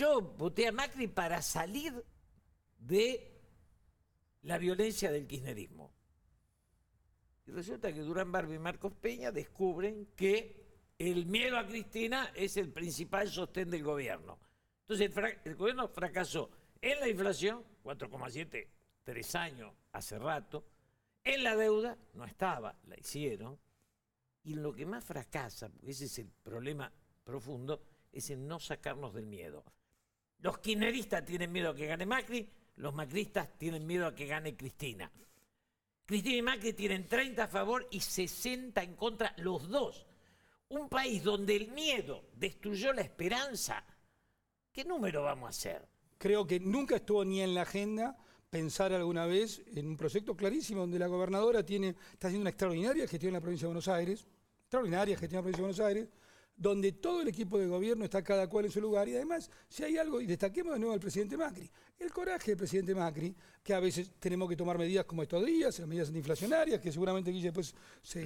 Yo voté a Macri para salir de la violencia del kirchnerismo. Y resulta que Durán Barbi y Marcos Peña descubren que el miedo a Cristina es el principal sostén del gobierno. Entonces el, gobierno fracasó en la inflación, 4,7, tres años hace rato, en la deuda, no estaba, la hicieron, y lo que más fracasa, ese es el problema profundo, es en no sacarnos del miedo. Los kirchneristas tienen miedo a que gane Macri, los macristas tienen miedo a que gane Cristina. Cristina y Macri tienen 30 a favor y 60 en contra, los dos. Un país donde el miedo destruyó la esperanza. ¿Qué número vamos a hacer? Creo que nunca estuvo ni en la agenda pensar alguna vez en un proyecto clarísimo donde la gobernadora tiene, está haciendo una extraordinaria gestión en la provincia de Buenos Aires, extraordinaria gestión en la provincia de Buenos Aires, donde todo el equipo de gobierno está cada cual en su lugar y además, si hay algo, y destaquemos de nuevo al presidente Macri, el coraje del presidente Macri, que a veces tenemos que tomar medidas como estos días, las medidas antiinflacionarias, que seguramente Guille después se,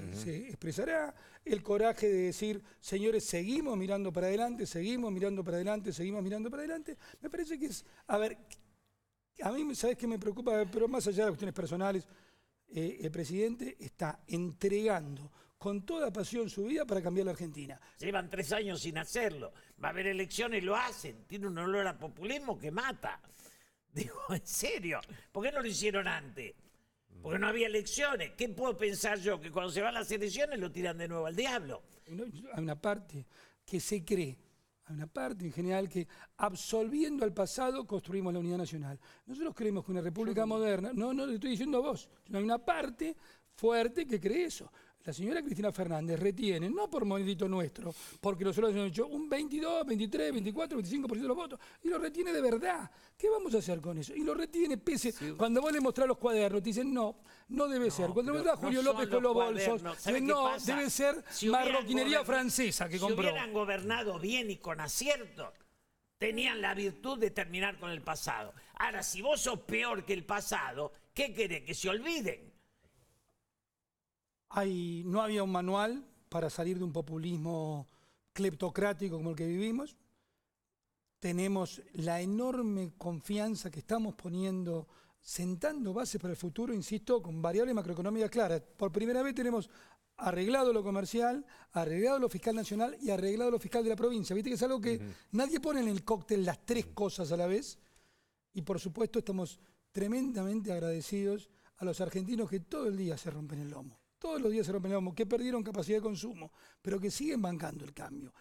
expresará, el coraje de decir, señores, seguimos mirando para adelante, seguimos mirando para adelante, seguimos mirando para adelante, me parece que es, a ver, a mí, ¿sabes qué me preocupa? Pero más allá de cuestiones personales, eh, el presidente está entregando con toda pasión su vida para cambiar la Argentina. Se Llevan tres años sin hacerlo. Va a haber elecciones y lo hacen. Tiene un olor a populismo que mata. Digo, en serio, ¿por qué no lo hicieron antes? Porque no había elecciones. ¿Qué puedo pensar yo? Que cuando se van las elecciones lo tiran de nuevo al diablo. Hay una parte que se cree, hay una parte en general que absolviendo al pasado construimos la unidad nacional. Nosotros creemos que una república moderna, no, no le estoy diciendo a vos, sino hay una parte fuerte que cree eso la señora Cristina Fernández retiene, no por monedito nuestro, porque nosotros hemos hecho un 22, 23, 24, 25% de los votos, y lo retiene de verdad. ¿Qué vamos a hacer con eso? Y lo retiene pese, cuando vos le mostrás los cuadernos, dicen no, no debe ser. Cuando le mostrás Julio López con los bolsos, dice, no, debe ser marroquinería francesa que compró. Si hubieran gobernado bien y con acierto, tenían la virtud de terminar con el pasado. Ahora, si vos sos peor que el pasado, ¿qué querés? Que se olviden no había un manual para salir de un populismo cleptocrático como el que vivimos. Tenemos la enorme confianza que estamos poniendo, sentando bases para el futuro, insisto, con variables macroeconómicas claras. Por primera vez tenemos arreglado lo comercial, arreglado lo fiscal nacional y arreglado lo fiscal de la provincia. Viste que es algo que nadie pone en el cóctel las tres cosas a la vez. Y por supuesto estamos tremendamente agradecidos a los argentinos que todo el día se rompen el lomo todos los días se lo que perdieron capacidad de consumo, pero que siguen bancando el cambio,